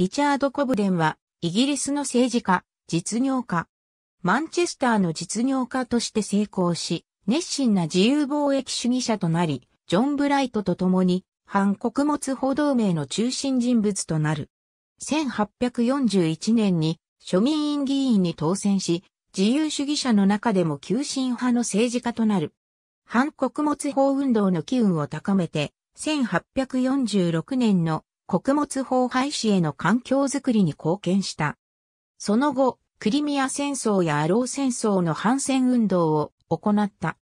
リチャード・コブデンは、イギリスの政治家、実業家。マンチェスターの実業家として成功し、熱心な自由貿易主義者となり、ジョン・ブライトと共に、反穀物報道名の中心人物となる。1841年に庶民院議員に当選し、自由主義者の中でも急進派の政治家となる。反穀物法運動の機運を高めて、1846年の穀物法廃止への環境づくりに貢献した。その後、クリミア戦争やアロー戦争の反戦運動を行った。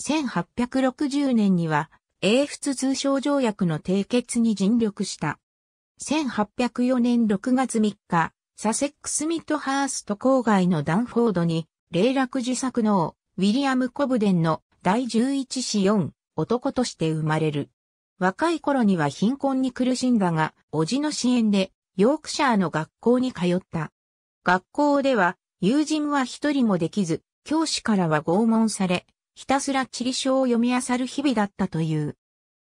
1860年には、英仏通商条約の締結に尽力した。1804年6月3日、サセックスミッドハースト郊外のダンフォードに、霊落自作のウィリアム・コブデンの第11子4男として生まれる。若い頃には貧困に苦しんだが、叔父の支援で、ヨークシャーの学校に通った。学校では、友人は一人もできず、教師からは拷問され、ひたすら地理書を読み漁る日々だったという。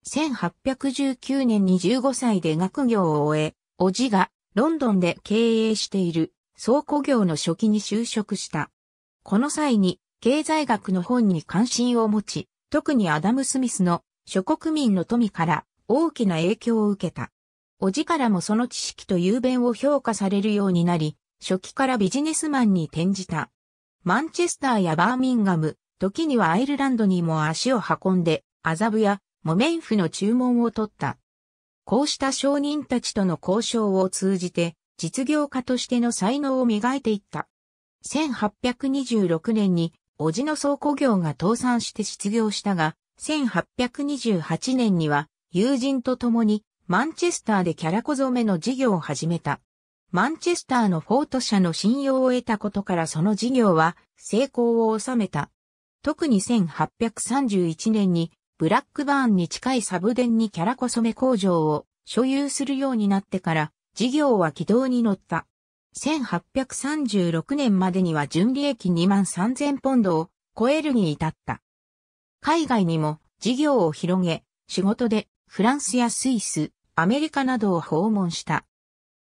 1819年に15歳で学業を終え、叔父がロンドンで経営している倉庫業の初期に就職した。この際に経済学の本に関心を持ち、特にアダム・スミスの諸国民の富から大きな影響を受けた。おじからもその知識と雄弁を評価されるようになり、初期からビジネスマンに転じた。マンチェスターやバーミンガム、時にはアイルランドにも足を運んで、麻布や木綿フの注文を取った。こうした商人たちとの交渉を通じて、実業家としての才能を磨いていった。1826年に、おじの倉庫業が倒産して失業したが、1828年には友人と共にマンチェスターでキャラコ染めの事業を始めた。マンチェスターのフォート社の信用を得たことからその事業は成功を収めた。特に1831年にブラックバーンに近いサブデンにキャラコ染め工場を所有するようになってから事業は軌道に乗った。1836年までには純利益2万3000ポンドを超えるに至った。海外にも事業を広げ、仕事でフランスやスイス、アメリカなどを訪問した。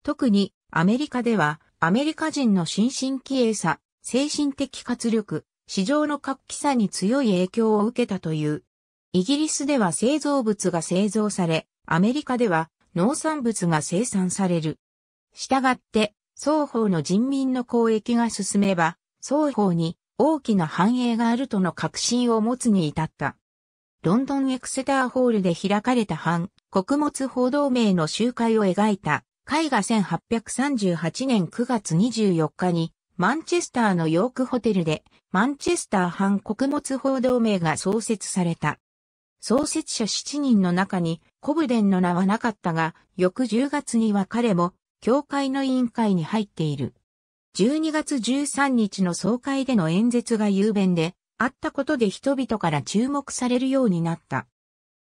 特にアメリカではアメリカ人の心身気鋭さ、精神的活力、市場の活気さに強い影響を受けたという。イギリスでは製造物が製造され、アメリカでは農産物が生産される。したがって、双方の人民の交易が進めば、双方に大きな繁栄があるとの確信を持つに至った。ロンドンエクセターホールで開かれた反穀物報道名の集会を描いた絵画1838年9月24日にマンチェスターのヨークホテルでマンチェスター反穀物報道名が創設された。創設者7人の中にコブデンの名はなかったが翌10月には彼も教会の委員会に入っている。12月13日の総会での演説が雄弁で、あったことで人々から注目されるようになった。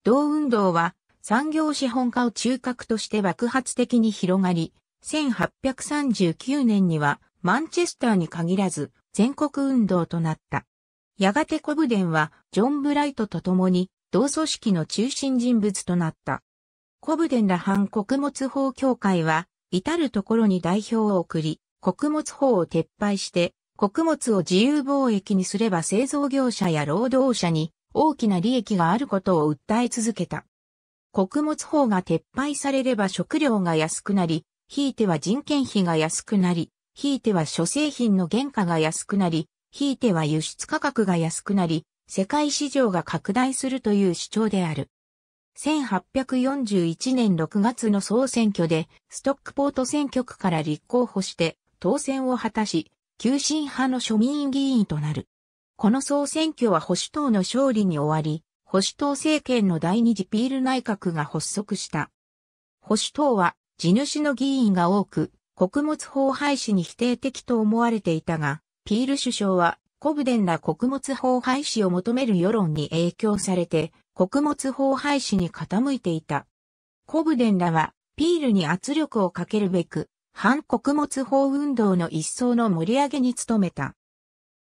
同運動は産業資本化を中核として爆発的に広がり、1839年にはマンチェスターに限らず全国運動となった。やがてコブデンはジョン・ブライトと共に同組織の中心人物となった。コブデンら反穀物法協会は至るところに代表を送り、穀物法を撤廃して、穀物を自由貿易にすれば製造業者や労働者に大きな利益があることを訴え続けた。穀物法が撤廃されれば食料が安くなり、ひいては人件費が安くなり、ひいては諸製品の原価が安くなり、ひいては輸出価格が安くなり、世界市場が拡大するという主張である。1841年6月の総選挙で、ストックポート選挙区から立候補して、当選を果たし、急進派の庶民議員となる。この総選挙は保守党の勝利に終わり、保守党政権の第二次ピール内閣が発足した。保守党は地主の議員が多く、穀物法廃止に否定的と思われていたが、ピール首相はコブデンら穀物法廃止を求める世論に影響されて、穀物法廃止に傾いていた。コブデンらは、ピールに圧力をかけるべく、反穀物法運動の一層の盛り上げに努めた。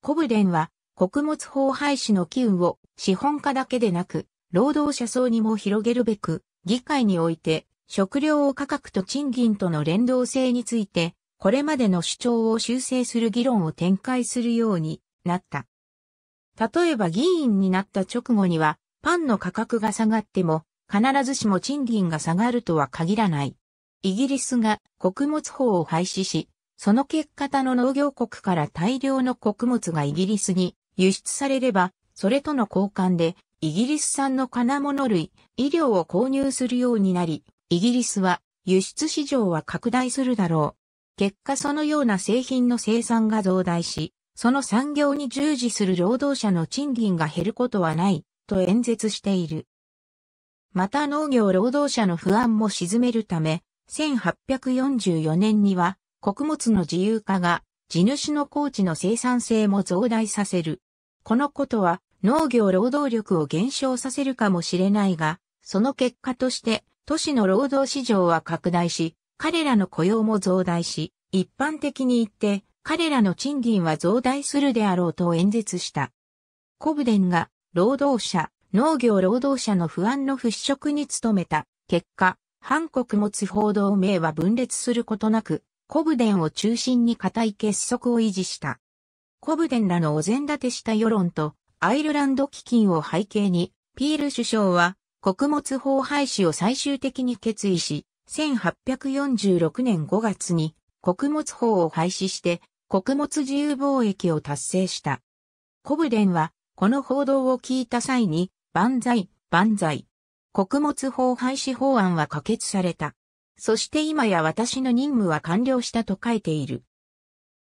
コブレンは、穀物法廃止の機運を資本家だけでなく、労働者層にも広げるべく、議会において、食料価格と賃金との連動性について、これまでの主張を修正する議論を展開するようになった。例えば議員になった直後には、パンの価格が下がっても、必ずしも賃金が下がるとは限らない。イギリスが穀物法を廃止し、その結果他の農業国から大量の穀物がイギリスに輸出されれば、それとの交換でイギリス産の金物類、医療を購入するようになり、イギリスは輸出市場は拡大するだろう。結果そのような製品の生産が増大し、その産業に従事する労働者の賃金が減ることはない、と演説している。また農業労働者の不安も沈めるため、1844年には穀物の自由化が地主の高地の生産性も増大させる。このことは農業労働力を減少させるかもしれないが、その結果として都市の労働市場は拡大し、彼らの雇用も増大し、一般的に言って彼らの賃金は増大するであろうと演説した。コブデンが労働者、農業労働者の不安の払拭に努めた結果、韓国持つ報道名は分裂することなく、コブデンを中心に固い結束を維持した。コブデンらのお膳立てした世論と、アイルランド基金を背景に、ピール首相は、穀物法廃止を最終的に決意し、1846年5月に穀物法を廃止して穀物自由貿易を達成した。コブデンはこの報道を聞いた際に万歳、万歳穀物法廃止法案は可決された。そして今や私の任務は完了したと書いている。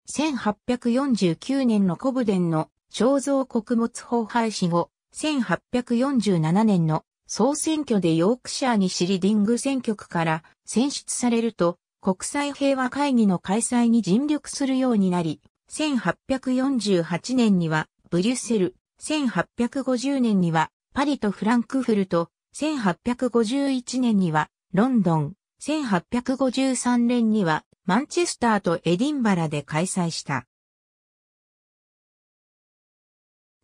1849年のコブデンの肖像穀物法廃止後、1847年の総選挙でヨークシャーにシリディング選挙区から選出されると、国際平和会議の開催に尽力するようになり、1848年にはブリュッセル、1850年にはパリとフランクフルト、1851年にはロンドン、1853年にはマンチェスターとエディンバラで開催した。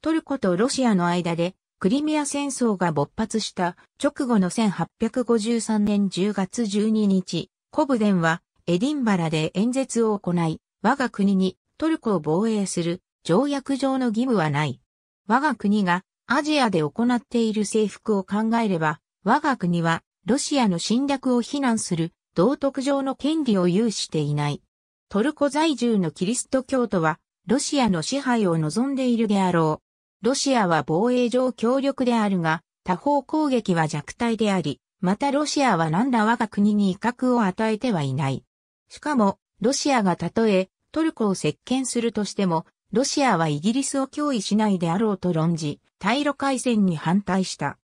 トルコとロシアの間でクリミア戦争が勃発した直後の1853年10月12日、コブデンはエディンバラで演説を行い、我が国にトルコを防衛する条約上の義務はない。我が国がアジアで行っている征服を考えれば、我が国はロシアの侵略を非難する道徳上の権利を有していない。トルコ在住のキリスト教徒は、ロシアの支配を望んでいるであろう。ロシアは防衛上強力であるが、他方攻撃は弱体であり、またロシアは何ら我が国に威嚇を与えてはいない。しかも、ロシアがたとえトルコを席巻するとしても、ロシアはイギリスを脅威しないであろうと論じ、対ロ海戦に反対した。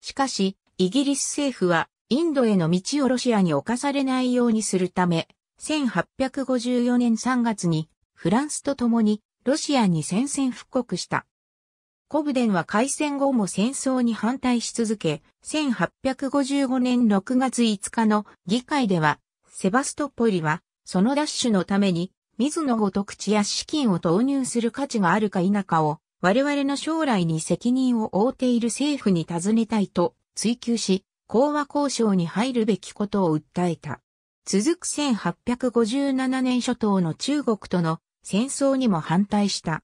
しかし、イギリス政府は、インドへの道をロシアに侵されないようにするため、1854年3月に、フランスと共に、ロシアに宣戦復刻した。コブデンは開戦後も戦争に反対し続け、1855年6月5日の議会では、セバストポリは、その奪取のために、水のごとく地や資金を投入する価値があるか否かを、我々の将来に責任を負うている政府に尋ねたいと追求し、講和交渉に入るべきことを訴えた。続く1857年初頭の中国との戦争にも反対した。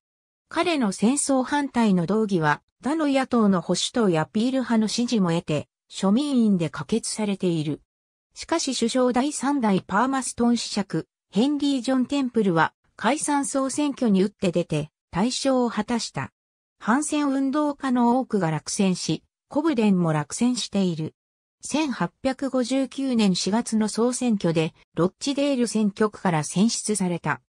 彼の戦争反対の動議は、他の野党の保守党やピール派の支持も得て、庶民院で可決されている。しかし首相第3代パーマストン子爵、ヘンリー・ジョン・テンプルは解散総選挙に打って出て大象を果たした。反戦運動家の多くが落選し、コブデンも落選している。1859年4月の総選挙でロッチデール選挙区から選出された。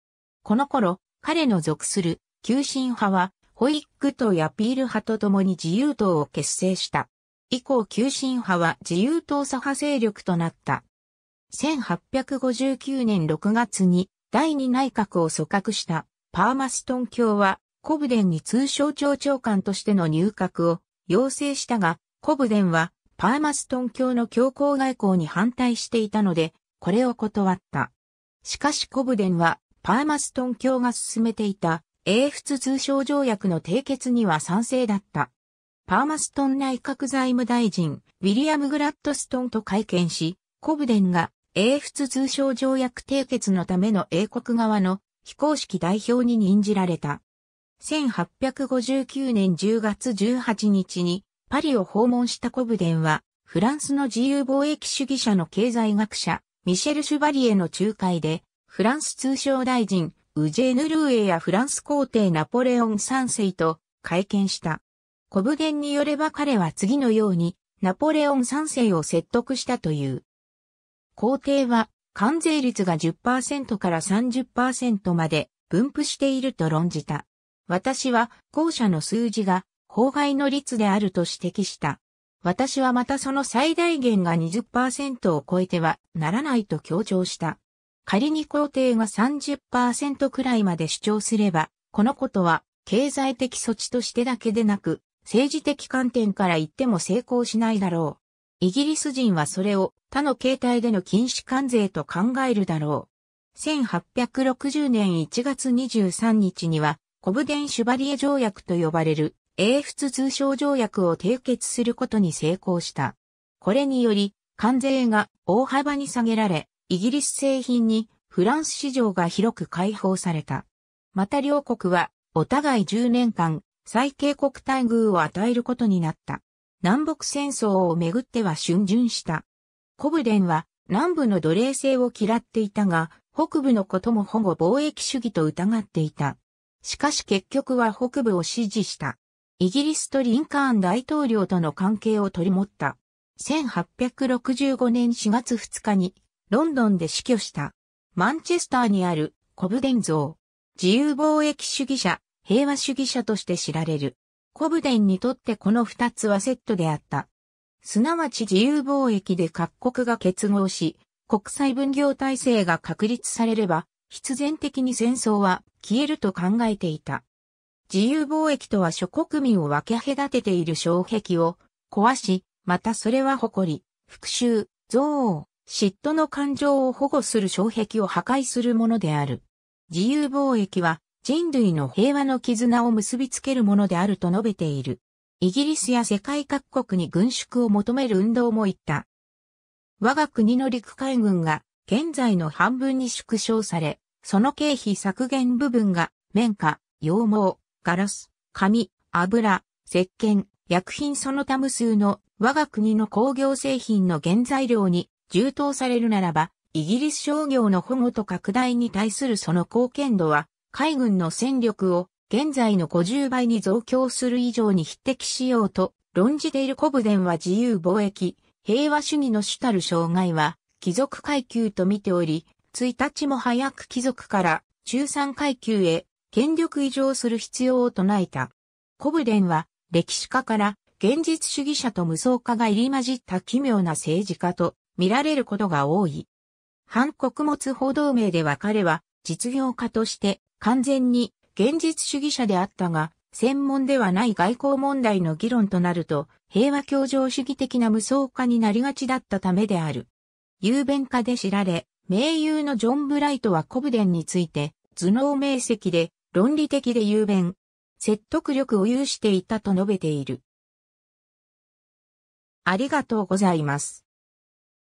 この頃、彼の属する急進派はホイック党やピール派と共に自由党を結成した。以降急進派は自由党左派勢力となった。1859年6月に第二内閣を組閣したパーマストン卿はコブデンに通商庁長官としての入閣を要請したが、コブデンはパーマストン卿の強硬外交に反対していたので、これを断った。しかしコブデンはパーマストン卿が進めていた英仏通商条約の締結には賛成だった。パーマストン内閣財務大臣、ウィリアム・グラッドストンと会見し、コブデンが英仏通商条約締結のための英国側の非公式代表に任じられた。1859年10月18日にパリを訪問したコブデンは、フランスの自由貿易主義者の経済学者、ミシェル・シュバリエの仲介で、フランス通商大臣、ウジェーヌ・ルーエやフランス皇帝ナポレオン3世と会見した。コブデンによれば彼は次のように、ナポレオン3世を説得したという。工程は関税率が10%から30%まで分布していると論じた。私は後者の数字が法外の率であると指摘した。私はまたその最大限が20%を超えてはならないと強調した。仮に工程が30%くらいまで主張すれば、このことは経済的措置としてだけでなく、政治的観点から言っても成功しないだろう。イギリス人はそれを他の形態での禁止関税と考えるだろう。1860年1月23日には、コブデン・シュバリエ条約と呼ばれる英仏通商条約を締結することに成功した。これにより、関税が大幅に下げられ、イギリス製品にフランス市場が広く開放された。また両国は、お互い10年間、最恵国待遇を与えることになった。南北戦争をめぐっては逡巡した。コブデンは南部の奴隷制を嫌っていたが、北部のことも保護貿易主義と疑っていた。しかし結局は北部を支持した。イギリスとリンカーン大統領との関係を取り持った。1865年4月2日にロンドンで死去した。マンチェスターにあるコブデン像。自由貿易主義者、平和主義者として知られる。コブデンにとってこの二つはセットであった。すなわち自由貿易で各国が結合し、国際分業体制が確立されれば、必然的に戦争は消えると考えていた。自由貿易とは諸国民を分け隔てている障壁を壊し、またそれは誇り、復讐、憎悪、嫉妬の感情を保護する障壁を破壊するものである。自由貿易は人類の平和の絆を結びつけるものであると述べている。イギリスや世界各国に軍縮を求める運動も言った。我が国の陸海軍が現在の半分に縮小され、その経費削減部分が綿花、羊毛、ガラス、紙、油、石鹸、薬品その他無数の我が国の工業製品の原材料に充当されるならば、イギリス商業の保護と拡大に対するその貢献度は海軍の戦力を現在の50倍に増強する以上に匹敵しようと論じているコブデンは自由貿易、平和主義の主たる障害は貴族階級と見ており、1日も早く貴族から中産階級へ権力移譲する必要を唱えた。コブデンは歴史家から現実主義者と無双家が入り混じった奇妙な政治家と見られることが多い。反穀物報道名では彼は実業家として完全に現実主義者であったが、専門ではない外交問題の議論となると、平和協情主義的な無双化になりがちだったためである。雄弁家で知られ、名優のジョン・ブライトはコブデンについて、頭脳明晰で、論理的で雄弁、説得力を有していたと述べている。ありがとうございます。